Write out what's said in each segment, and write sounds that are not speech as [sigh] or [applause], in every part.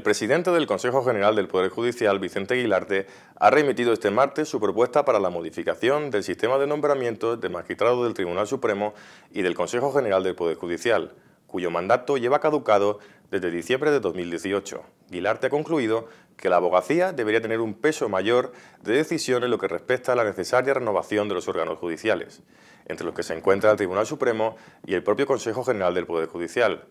El presidente del Consejo General del Poder Judicial, Vicente Aguilarte, ha remitido este martes su propuesta para la modificación del sistema de nombramiento de magistrados del Tribunal Supremo y del Consejo General del Poder Judicial, cuyo mandato lleva caducado desde diciembre de 2018. Guilarte ha concluido que la abogacía debería tener un peso mayor de decisión en lo que respecta a la necesaria renovación de los órganos judiciales, entre los que se encuentra el Tribunal Supremo y el propio Consejo General del Poder Judicial.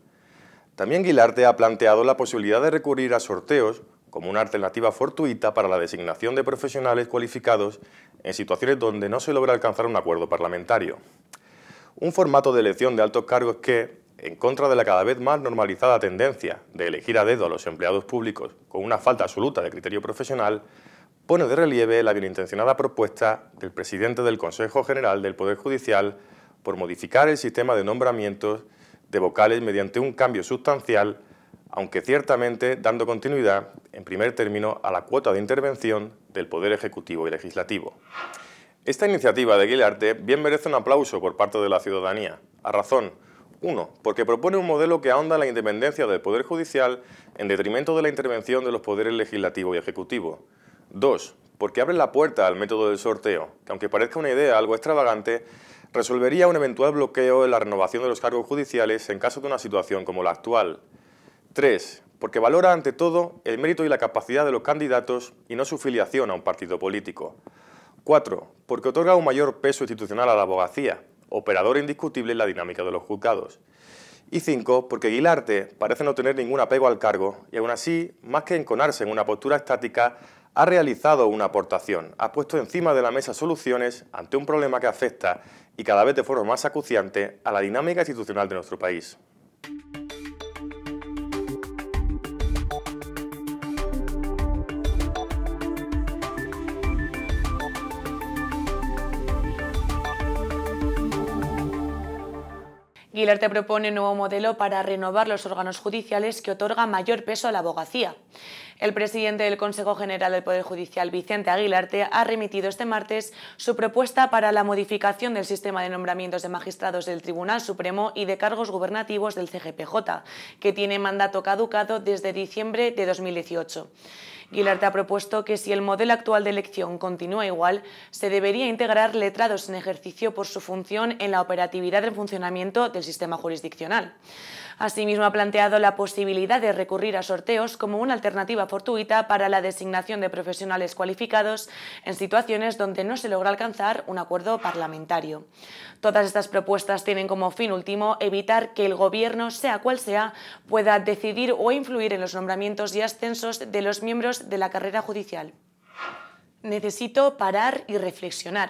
También Guilarte ha planteado la posibilidad de recurrir a sorteos como una alternativa fortuita para la designación de profesionales cualificados en situaciones donde no se logra alcanzar un acuerdo parlamentario. Un formato de elección de altos cargos que, en contra de la cada vez más normalizada tendencia de elegir a dedo a los empleados públicos con una falta absoluta de criterio profesional, pone de relieve la bienintencionada propuesta del presidente del Consejo General del Poder Judicial por modificar el sistema de nombramientos de vocales mediante un cambio sustancial, aunque ciertamente dando continuidad, en primer término, a la cuota de intervención del Poder Ejecutivo y Legislativo. Esta iniciativa de Guilarte bien merece un aplauso por parte de la ciudadanía, a razón, uno, porque propone un modelo que ahonda la independencia del Poder Judicial en detrimento de la intervención de los poderes legislativo y ejecutivo. Dos, porque abre la puerta al método del sorteo, que aunque parezca una idea algo extravagante, resolvería un eventual bloqueo en la renovación de los cargos judiciales en caso de una situación como la actual. 3. Porque valora ante todo el mérito y la capacidad de los candidatos y no su filiación a un partido político. 4. Porque otorga un mayor peso institucional a la abogacía, operador indiscutible en la dinámica de los juzgados. Y 5. Porque Guilarte parece no tener ningún apego al cargo y aún así, más que enconarse en una postura estática, ha realizado una aportación, ha puesto encima de la mesa soluciones ante un problema que afecta y cada vez de forma más acuciante a la dinámica institucional de nuestro país. Aguilarte propone un nuevo modelo para renovar los órganos judiciales que otorga mayor peso a la abogacía. El presidente del Consejo General del Poder Judicial, Vicente Aguilarte, ha remitido este martes su propuesta para la modificación del sistema de nombramientos de magistrados del Tribunal Supremo y de cargos gubernativos del CGPJ, que tiene mandato caducado desde diciembre de 2018. Guilarte ha propuesto que si el modelo actual de elección continúa igual, se debería integrar letrados en ejercicio por su función en la operatividad del funcionamiento del sistema jurisdiccional. Asimismo, ha planteado la posibilidad de recurrir a sorteos como una alternativa fortuita para la designación de profesionales cualificados en situaciones donde no se logra alcanzar un acuerdo parlamentario. Todas estas propuestas tienen como fin último evitar que el Gobierno, sea cual sea, pueda decidir o influir en los nombramientos y ascensos de los miembros de la carrera judicial. Necesito parar y reflexionar.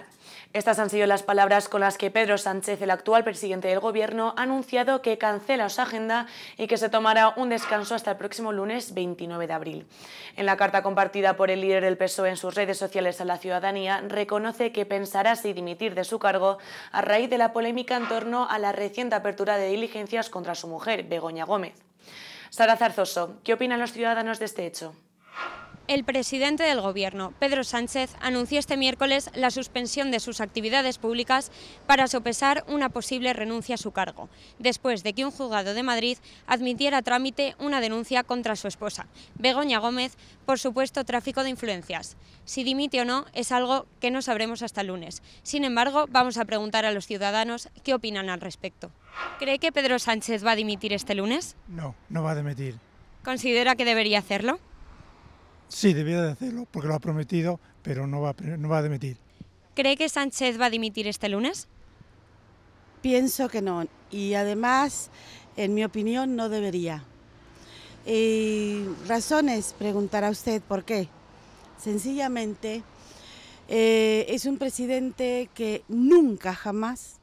Estas han sido las palabras con las que Pedro Sánchez, el actual presidente del Gobierno, ha anunciado que cancela su agenda y que se tomará un descanso hasta el próximo lunes 29 de abril. En la carta compartida por el líder del PSOE en sus redes sociales a la ciudadanía, reconoce que pensará si dimitir de su cargo a raíz de la polémica en torno a la reciente apertura de diligencias contra su mujer, Begoña Gómez. Sara Zarzoso, ¿qué opinan los ciudadanos de este hecho? el presidente del Gobierno, Pedro Sánchez, anunció este miércoles la suspensión de sus actividades públicas para sopesar una posible renuncia a su cargo, después de que un juzgado de Madrid admitiera trámite una denuncia contra su esposa, Begoña Gómez, por supuesto tráfico de influencias. Si dimite o no es algo que no sabremos hasta lunes. Sin embargo, vamos a preguntar a los ciudadanos qué opinan al respecto. ¿Cree que Pedro Sánchez va a dimitir este lunes? No, no va a dimitir. ¿Considera que debería hacerlo? Sí, debía de hacerlo, porque lo ha prometido, pero no va, no a dimitir. ¿Cree que Sánchez va a dimitir este lunes? Pienso que no, y además, en mi opinión, no debería. Y razones, preguntará usted, ¿por qué? Sencillamente, eh, es un presidente que nunca, jamás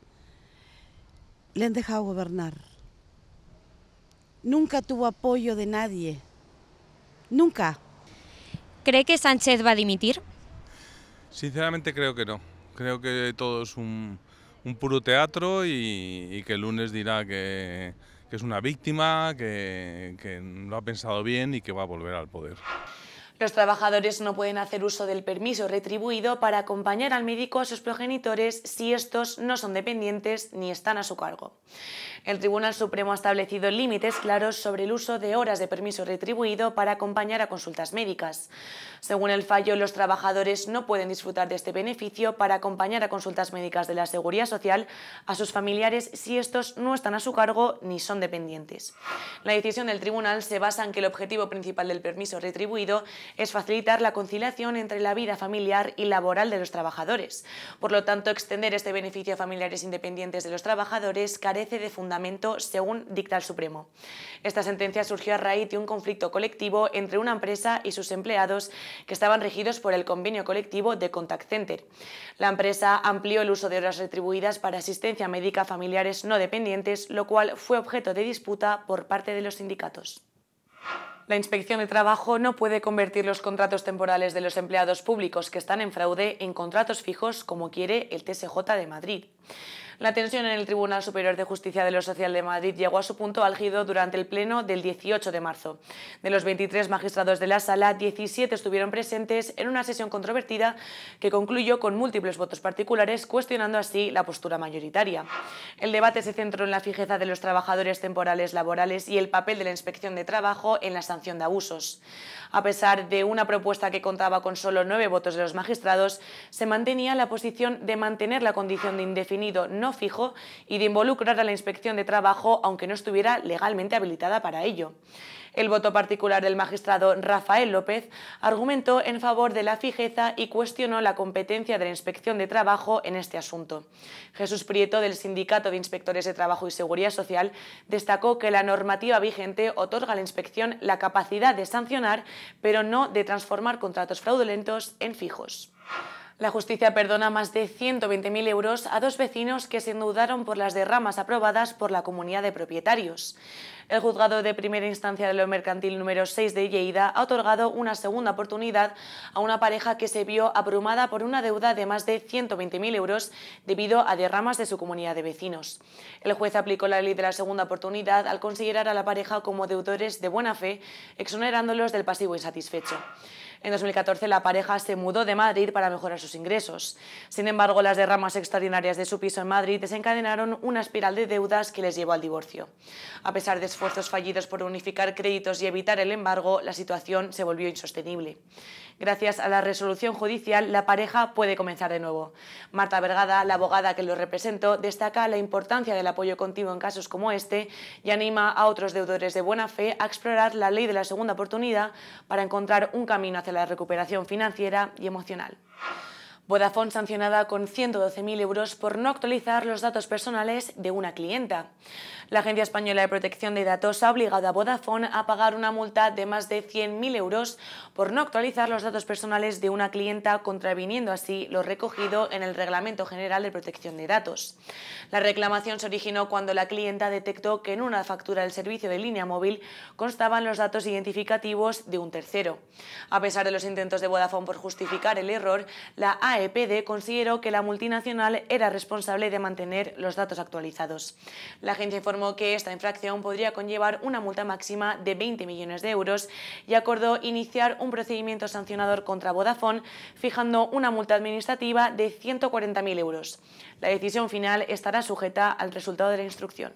le han dejado gobernar. Nunca tuvo apoyo de nadie. Nunca. ¿Cree que Sánchez va a dimitir? Sinceramente creo que no. Creo que todo es un, puro teatro y, que el lunes dirá que, es una víctima, que, que lo ha pensado bien y que va a volver al poder. Los trabajadores no pueden hacer uso del permiso retribuido para acompañar al médico a sus progenitores si estos no son dependientes ni están a su cargo. El Tribunal Supremo ha establecido límites claros sobre el uso de horas de permiso retribuido para acompañar a consultas médicas. Según el fallo, los trabajadores no pueden disfrutar de este beneficio para acompañar a consultas médicas de la Seguridad Social a sus familiares si estos no están a su cargo ni son dependientes. La decisión del tribunal se basa en que el objetivo principal del permiso retribuido es facilitar la conciliación entre la vida familiar y laboral de los trabajadores. Por lo tanto, extender este beneficio a familiares independientes de los trabajadores carece de fundamento, según dicta el Supremo. Esta sentencia surgió a raíz de un conflicto colectivo entre una empresa y sus empleados que estaban regidos por el convenio colectivo de Contact Center. La empresa amplió el uso de horas retribuidas para asistencia médica a familiares no dependientes, lo cual fue objeto de disputa por parte de los sindicatos. La Inspección de Trabajo no puede convertir los contratos temporales de los empleados públicos que están en fraude en contratos fijos como quiere el TSJ de Madrid. La tensión en el Tribunal Superior de Justicia de lo Social de Madrid llegó a su punto álgido durante el pleno del 18 de marzo. De los 23 magistrados de la sala, 17 estuvieron presentes en una sesión controvertida que concluyó con múltiples votos particulares, cuestionando así la postura mayoritaria. El debate se centró en la fijeza de los trabajadores temporales laborales y el papel de la Inspección de Trabajo en la sanción de abusos. A pesar de una propuesta que contaba con solo nueve votos de los magistrados, se mantenía la posición de mantener la condición de indefinido no fijo y de involucrar a la inspección de trabajo aunque no estuviera legalmente habilitada para ello. El voto particular del magistrado Rafael López argumentó en favor de la fijeza y cuestionó la competencia de la Inspección de Trabajo en este asunto. Jesús Prieto, del Sindicato de Inspectores de Trabajo y Seguridad Social, destacó que la normativa vigente otorga a la inspección la capacidad de sancionar, pero no de transformar contratos fraudulentos en fijos. La justicia perdona más de 120.000 euros a dos vecinos que se endeudaron por las derramas aprobadas por la comunidad de propietarios. El juzgado de primera instancia de lo mercantil número 6 de Lleida ha otorgado una segunda oportunidad a una pareja que se vio abrumada por una deuda de más de 120.000 euros debido a derramas de su comunidad de vecinos. El juez aplicó la ley de la segunda oportunidad al considerar a la pareja como deudores de buena fe, exonerándolos del pasivo insatisfecho. En 2014 la pareja se mudó de Madrid para mejorar sus ingresos. Sin embargo, las derramas extraordinarias de su piso en Madrid desencadenaron una espiral de deudas que les llevó al divorcio. A pesar de esfuerzos fallidos por unificar créditos y evitar el embargo, la situación se volvió insostenible. Gracias a la resolución judicial, la pareja puede comenzar de nuevo. Marta Vergada, la abogada que lo representó, destaca la importancia del apoyo continuo en casos como este y anima a otros deudores de buena fe a explorar la ley de la segunda oportunidad para encontrar un camino hacia la recuperación financiera y emocional. Vodafone sancionada con 112.000 euros por no actualizar los datos personales de una clienta. La Agencia Española de Protección de Datos ha obligado a Vodafone a pagar una multa de más de 100.000 euros por no actualizar los datos personales de una clienta, contraviniendo así lo recogido en el Reglamento General de Protección de Datos. La reclamación se originó cuando la clienta detectó que en una factura del servicio de línea móvil constaban los datos identificativos de un tercero. A pesar de los intentos de Vodafone por justificar el error, la AEPD consideró que la multinacional era responsable de mantener los datos actualizados. La agencia que esta infracción podría conllevar una multa máxima de 20 millones de euros y acordó iniciar un procedimiento sancionador contra Vodafone, fijando una multa administrativa de 140.000 euros. La decisión final estará sujeta al resultado de la instrucción.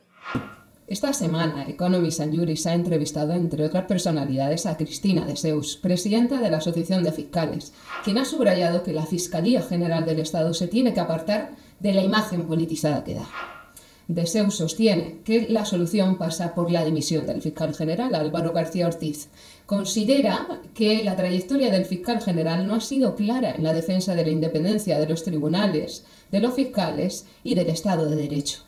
Esta semana, Economy and Juris ha entrevistado, entre otras personalidades, a Cristina de Seus, presidenta de la Asociación de Fiscales, quien ha subrayado que la Fiscalía General del Estado se tiene que apartar de la imagen politizada que da. Dexeus sostiene que la solución pasa por la dimisión del fiscal general Álvaro García Ortiz. Considera que la trayectoria del fiscal general no ha sido clara en la defensa de la independencia de los tribunales, de los fiscales y del Estado de Derecho.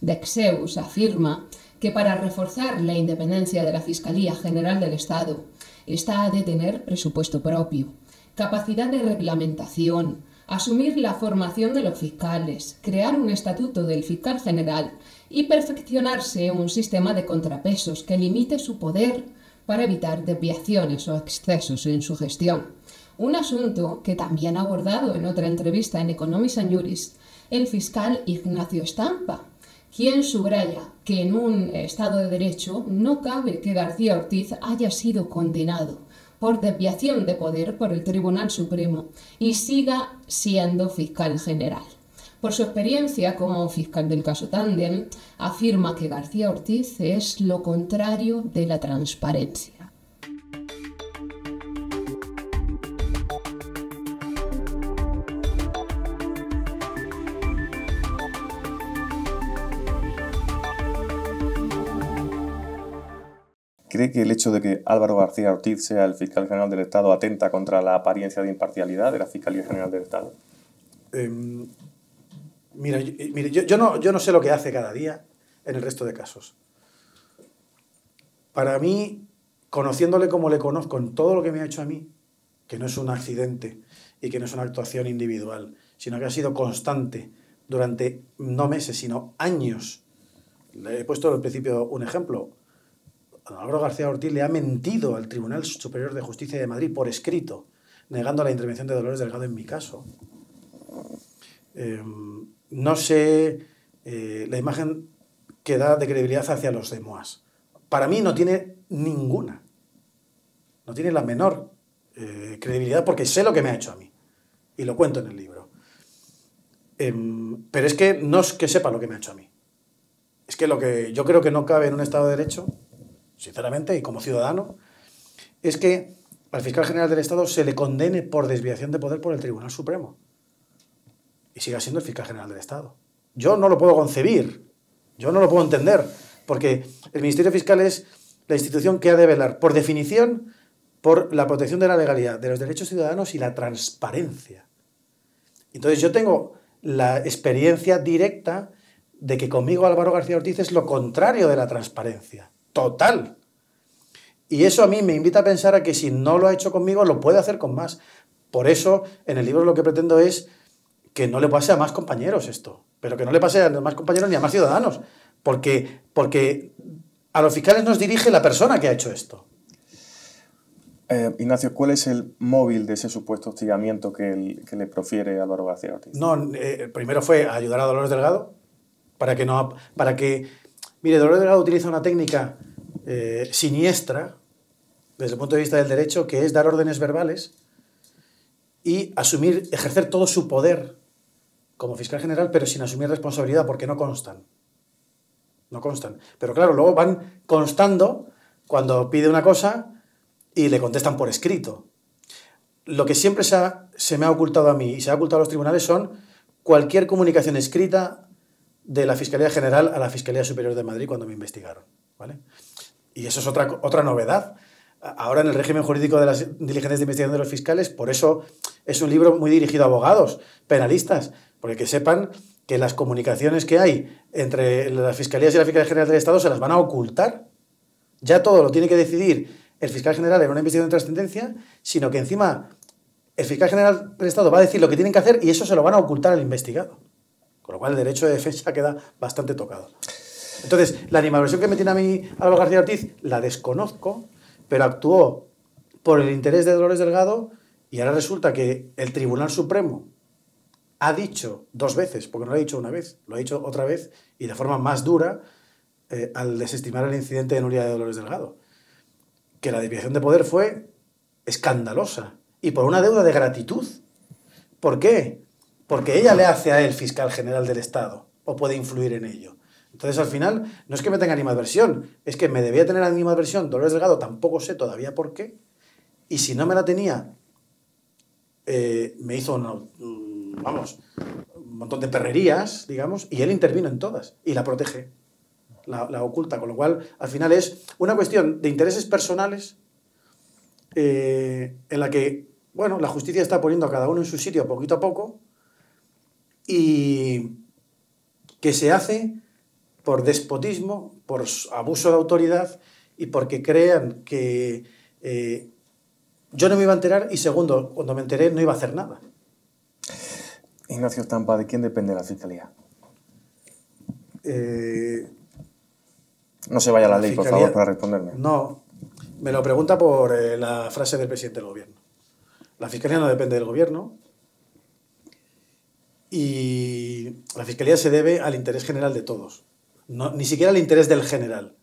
Dexeus afirma que para reforzar la independencia de la Fiscalía General del Estado, está de tener presupuesto propio, capacidad de reglamentación, asumir la formación de los fiscales, crear un estatuto del fiscal general y perfeccionarse un sistema de contrapesos que limite su poder para evitar desviaciones o excesos en su gestión. Un asunto que también ha abordado en otra entrevista en Economis and Juris el fiscal Ignacio Estampa, quien subraya que en un Estado de Derecho no cabe que García Ortiz haya sido condenado por desviación de poder por el Tribunal Supremo y siga siendo fiscal general. Por su experiencia como fiscal del caso Tandem, afirma que García Ortiz es lo contrario de la transparencia. ¿Cree que el hecho de que Álvaro García Ortiz sea el fiscal general del Estado atenta contra la apariencia de imparcialidad de la Fiscalía General del Estado? Em, eh, mira, yo, no, yo no sé lo que hace cada día en el resto de casos. Para mí, conociéndole como le conozco en todo lo que me ha hecho a mí, que no es un accidente y que no es una actuación individual, sino que ha sido constante durante no meses, sino años. Le he puesto al principio un ejemplo Álvaro García Ortiz le ha mentido al Tribunal Superior de Justicia de Madrid por escrito, negando la intervención de Dolores Delgado en mi caso. Em, no sé eh, la imagen que da de credibilidad hacia los demás. Para mí no tiene ninguna. No tiene la menor eh, credibilidad porque sé lo que me ha hecho a mí. Y lo cuento en el libro. Em, pero es que no es que sepa lo que me ha hecho a mí. Es que lo que yo creo que no cabe en un Estado de Derecho sinceramente, y como ciudadano, es que al fiscal general del Estado se le condene por desviación de poder por el Tribunal Supremo. Y siga siendo el fiscal general del Estado. Yo no lo puedo concebir, yo no lo puedo entender, porque el Ministerio Fiscal es la institución que ha de velar, por definición, por la protección de la legalidad, de los derechos ciudadanos y la transparencia. Entonces yo tengo la experiencia directa de que conmigo Álvaro García Ortiz es lo contrario de la transparencia total. Y eso a mí me invita a pensar a que si no lo ha hecho conmigo, lo puede hacer con más. Por eso, en el libro lo que pretendo es que no le pase a más compañeros esto, pero que no le pase a más compañeros ni a más ciudadanos, porque, porque a los fiscales nos dirige la persona que ha hecho esto. Eh, Ignacio, ¿cuál es el móvil de ese supuesto hostigamiento que, le profiere Álvaro García Ortiz? No, eh, primero fue ayudar a Dolores Delgado para que no para que Mire, Dolores Delgado utiliza una técnica eh, siniestra desde el punto de vista del derecho, que es dar órdenes verbales y asumir, ejercer todo su poder como fiscal general, pero sin asumir responsabilidad, porque no constan. No constan. Pero claro, luego van constando cuando pide una cosa y le contestan por escrito. Lo que siempre se me ha ocultado a mí y se ha ocultado a los tribunales son cualquier comunicación escrita de la Fiscalía General a la Fiscalía Superior de Madrid cuando me investigaron. ¿vale? Y eso es otra, otra novedad. Ahora en el régimen jurídico de las diligencias de investigación de los fiscales, por eso es un libro muy dirigido a abogados, penalistas, porque que sepan que las comunicaciones que hay entre las fiscalías y la Fiscalía General del Estado se las van a ocultar. Ya todo lo tiene que decidir el fiscal general en una investigación de trascendencia, sino que encima el fiscal general del Estado va a decir lo que tienen que hacer y eso se lo van a ocultar al investigado. Con lo cual el derecho de defensa [laughs] queda bastante tocado. Entonces, la animadversión que me tiene a mí Álvaro García Ortiz la desconozco, pero actuó por el interés de Dolores Delgado y ahora resulta que el Tribunal Supremo ha dicho dos veces, porque no lo ha dicho una vez, lo ha dicho otra vez y de forma más dura eh, al desestimar el incidente de Nuria de Dolores Delgado, que la desviación de poder fue escandalosa y por una deuda de gratitud. ¿Por qué? porque ella le hace a él fiscal general del Estado o puede influir en ello. Entonces, al final, no es que me tenga animadversión, es que me debía tener animadversión Dolores Delgado, tampoco sé todavía por qué, y si no me la tenía, eh, me hizo mm, vamos, un montón de perrerías, digamos, y él intervino en todas y la protege, la, oculta, con lo cual, al final es una cuestión de intereses personales eh, en la que, bueno, la justicia está poniendo a cada uno en su sitio poquito a poco, y que se hace por despotismo, por abuso de autoridad y porque crean que eh, yo no me iba a enterar y segundo, cuando me enteré no iba a hacer nada. Ignacio Tampa, ¿de quién depende la Fiscalía? Eh, no se vaya a la ley, por favor, para responderme. No, me lo pregunta por eh, la frase del presidente del gobierno. La Fiscalía no depende del gobierno, y la fiscalía se debe al interés general de todos, no, ni siquiera al interés del general,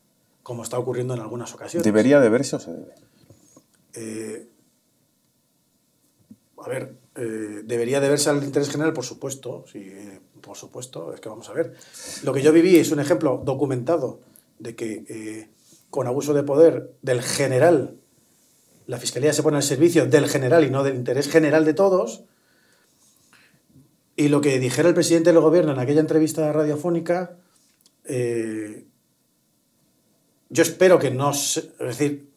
como está ocurriendo en algunas ocasiones. ¿Debería deberse o se debe? Eh, a ver, eh, debería deberse al interés general, por supuesto, sí, eh, por supuesto, es que vamos a ver. Lo que yo viví es un ejemplo documentado de que con abuso de poder del general, la fiscalía se pone al servicio del general y no del interés general de todos, y lo que dijera el presidente del gobierno en aquella entrevista radiofónica, eh, yo espero que no, es decir,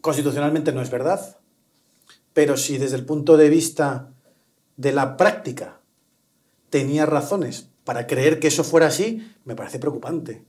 constitucionalmente no es verdad, pero si desde el punto de vista de la práctica tenía razones para creer que eso fuera así, me parece preocupante.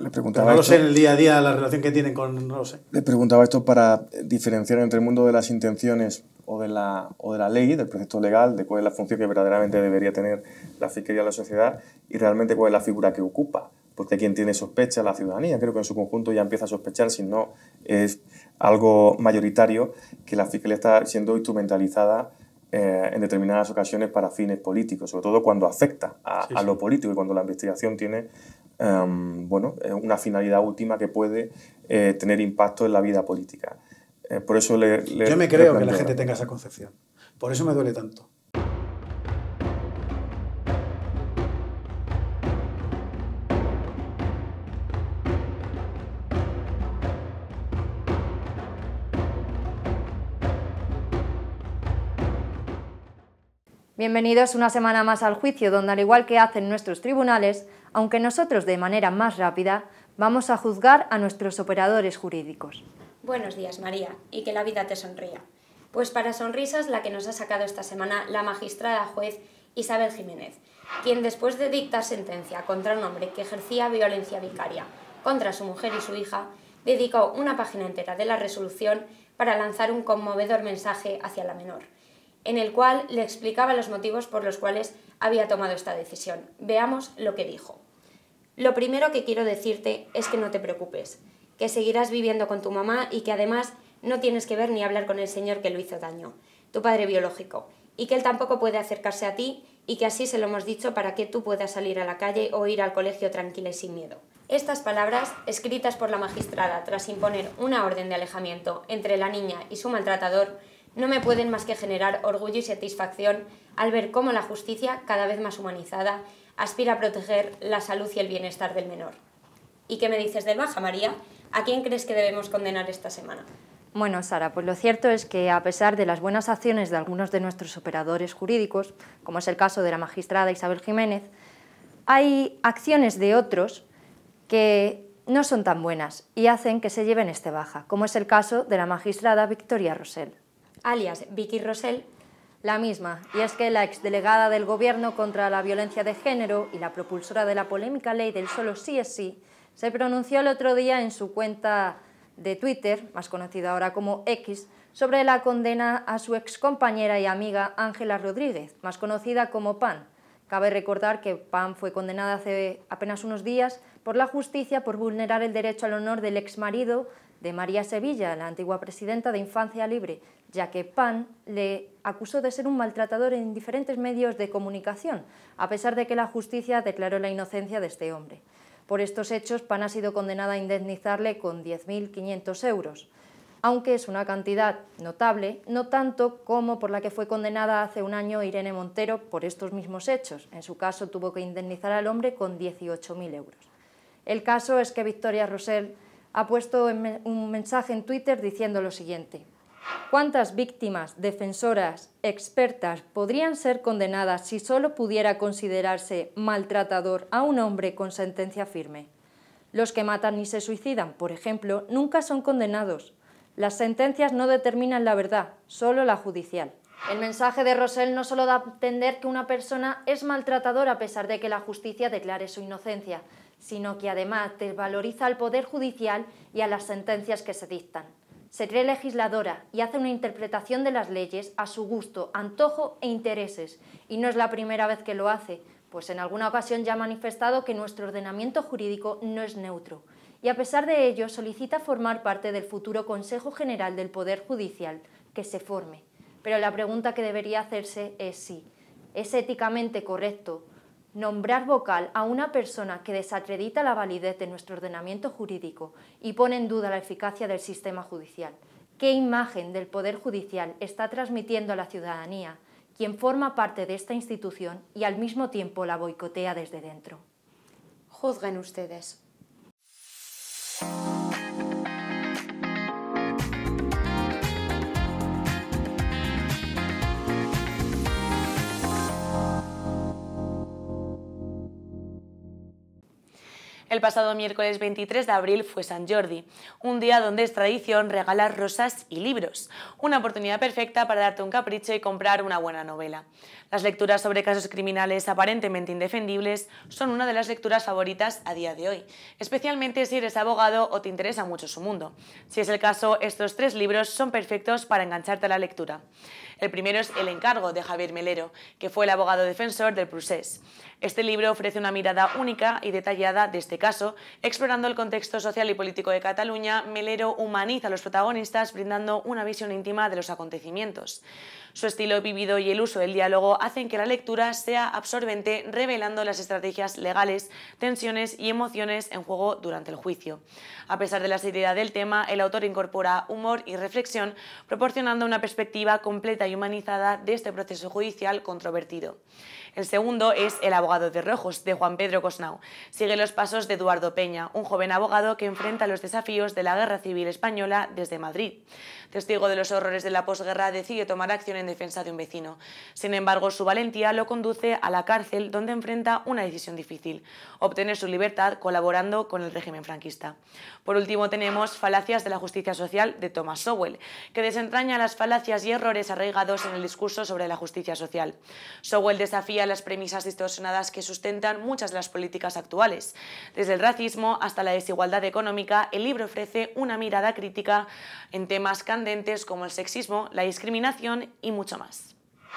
Le preguntaba no lo sé en el día a día la relación que tienen con. No lo sé. Le preguntaba esto para diferenciar entre el mundo de las intenciones o de, la, o de la ley, del proyecto legal, de cuál es la función que verdaderamente debería tener la Fiscalía de la sociedad y realmente cuál es la figura que ocupa. Porque quien tiene sospecha la ciudadanía, creo que en su conjunto ya empieza a sospechar, si no es algo mayoritario, que la Fiscalía está siendo instrumentalizada eh, en determinadas ocasiones para fines políticos, sobre todo cuando afecta a, lo político y cuando la investigación tiene em, bueno, eh, una finalidad última que puede eh, tener impacto en la vida política. Eh, por eso Yo me creo que la gente tenga esa concepción. Por eso me duele tanto. Bienvenidos una semana más al juicio, donde al igual que hacen nuestros tribunales, aunque nosotros de manera más rápida, vamos a juzgar a nuestros operadores jurídicos. Buenos días, María, y que la vida te sonría. Pues para sonrisas la que nos ha sacado esta semana la magistrada juez Isabel Jiménez, quien después de dictar sentencia contra un hombre que ejercía violencia vicaria contra su mujer y su hija, dedicó una página entera de la resolución para lanzar un conmovedor mensaje hacia la menor, en el cual le explicaba los motivos por los cuales había tomado esta decisión. Veamos lo que dijo. Lo primero que quiero decirte es que no te preocupes que seguirás viviendo con tu mamá y que además no tienes que ver ni hablar con el señor que lo hizo daño, tu padre biológico, y que él tampoco puede acercarse a ti y que así se lo hemos dicho para que tú puedas salir a la calle o ir al colegio tranquila y sin miedo. Estas palabras, escritas por la magistrada tras imponer una orden de alejamiento entre la niña y su maltratador, no me pueden más que generar orgullo y satisfacción al ver cómo la justicia, cada vez más humanizada, aspira a proteger la salud y el bienestar del menor. ¿Y qué me dices del Baja, María? ¿A quién crees que debemos condenar esta semana? Bueno, Sara, pues lo cierto es que a pesar de las buenas acciones de algunos de nuestros operadores jurídicos, como es el caso de la magistrada Isabel Jiménez, hay acciones de otros que no son tan buenas y hacen que se lleven este baja, como es el caso de la magistrada Victoria Rosell. Alias Vicky Rosell. La misma, y es que la exdelegada del Gobierno contra la violencia de género y la propulsora de la polémica ley del solo sí es sí se pronunció el otro día en su cuenta de Twitter, más conocida ahora como X, sobre la condena a su excompañera y amiga Ángela Rodríguez, más conocida como PAN. Cabe recordar que PAN fue condenada hace apenas unos días por la justicia por vulnerar el derecho al honor del ex exmarido de María Sevilla, la antigua presidenta de Infancia Libre, ya que PAN le acusó de ser un maltratador en diferentes medios de comunicación, a pesar de que la justicia declaró la inocencia de este hombre. Por estos hechos, PAN ha sido condenada a indemnizarle con 10.500 euros, aunque es una cantidad notable, no tanto como por la que fue condenada hace un año Irene Montero por estos mismos hechos. En su caso, tuvo que indemnizar al hombre con 18.000 euros. El caso es que Victoria Rosell ha puesto un mensaje en Twitter diciendo lo siguiente. ¿Cuántas víctimas, defensoras, expertas podrían ser condenadas si solo pudiera considerarse maltratador a un hombre con sentencia firme? Los que matan y se suicidan, por ejemplo, nunca son condenados. Las sentencias no determinan la verdad, solo la judicial. El mensaje de Rosell no solo da a entender que una persona es maltratadora a pesar de que la justicia declare su inocencia, sino que además desvaloriza al Poder Judicial y a las sentencias que se dictan se cree legisladora y hace una interpretación de las leyes a su gusto, antojo e intereses. Y no es la primera vez que lo hace, pues en alguna ocasión ya ha manifestado que nuestro ordenamiento jurídico no es neutro. Y a pesar de ello, solicita formar parte del futuro Consejo General del Poder Judicial, que se forme. Pero la pregunta que debería hacerse es si es éticamente correcto Nombrar vocal a una persona que desacredita la validez de nuestro ordenamiento jurídico y pone en duda la eficacia del sistema judicial. ¿Qué imagen del Poder Judicial está transmitiendo a la ciudadanía, quien forma parte de esta institución y al mismo tiempo la boicotea desde dentro? Juzguen ustedes. El pasado miércoles 23 de abril fue San Jordi, un día donde es tradición regalar rosas y libros, una oportunidad perfecta para darte un capricho y comprar una buena novela. Las lecturas sobre casos criminales aparentemente indefendibles son una de las lecturas favoritas a día de hoy, especialmente si eres abogado o te interesa mucho su mundo. Si es el caso, estos tres libros son perfectos para engancharte a la lectura. El primero es El encargo de Javier Melero, que fue el abogado defensor del Prusés. Este libro ofrece una mirada única y detallada de este caso, explorando el contexto social y político de Cataluña, Melero humaniza a los protagonistas brindando una visión íntima de los acontecimientos. Su estilo vivido y el uso del diálogo hacen que la lectura sea absorbente, revelando las estrategias legales, tensiones y emociones en juego durante el juicio. A pesar de la seriedad del tema, el autor incorpora humor y reflexión, proporcionando una perspectiva completa y humanizada de este proceso judicial controvertido. El segundo es El abogado de rojos, de Juan Pedro Cosnau. Sigue los pasos de Eduardo Peña, un joven abogado que enfrenta los desafíos de la guerra civil española desde Madrid. Testigo de los horrores de la posguerra, decide tomar acción en defensa de un vecino. Sin embargo, su valentía lo conduce a la cárcel, donde enfrenta una decisión difícil, obtener su libertad colaborando con el régimen franquista. Por último, tenemos Falacias de la Justicia Social, de Thomas Sowell, que desentraña las falacias y errores arraigados en el discurso sobre la justicia social. Sowell desafía las premisas distorsionadas que sustentan muchas de las políticas actuales. Desde el racismo hasta la desigualdad económica, el libro ofrece una mirada crítica en temas candentes como el sexismo, la discriminación y mucho más.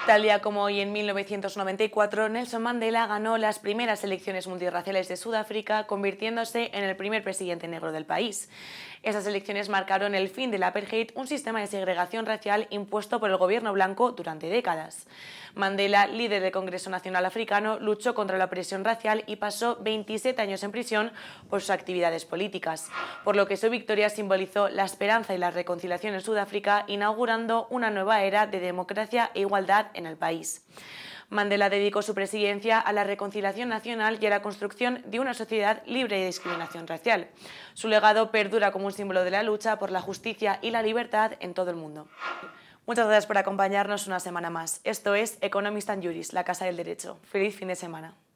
Tal día como hoy, en 1994, Nelson Mandela ganó las primeras elecciones multirraciales de Sudáfrica, convirtiéndose en el primer presidente negro del país. Esas elecciones marcaron el fin del apartheid, un sistema de segregación racial impuesto por el gobierno blanco durante décadas. Mandela, líder del Congreso Nacional Africano, luchó contra la opresión racial y pasó 27 años en prisión por sus actividades políticas, por lo que su victoria simbolizó la esperanza y la reconciliación en Sudáfrica, inaugurando una nueva era de democracia e igualdad en el país. Mandela dedicó su presidencia a la reconciliación nacional y a la construcción de una sociedad libre de discriminación racial. Su legado perdura como un símbolo de la lucha por la justicia y la libertad en todo el mundo. Muchas gracias por acompañarnos una semana más. Esto es Economist and Juris, la Casa del Derecho. Feliz fin de semana.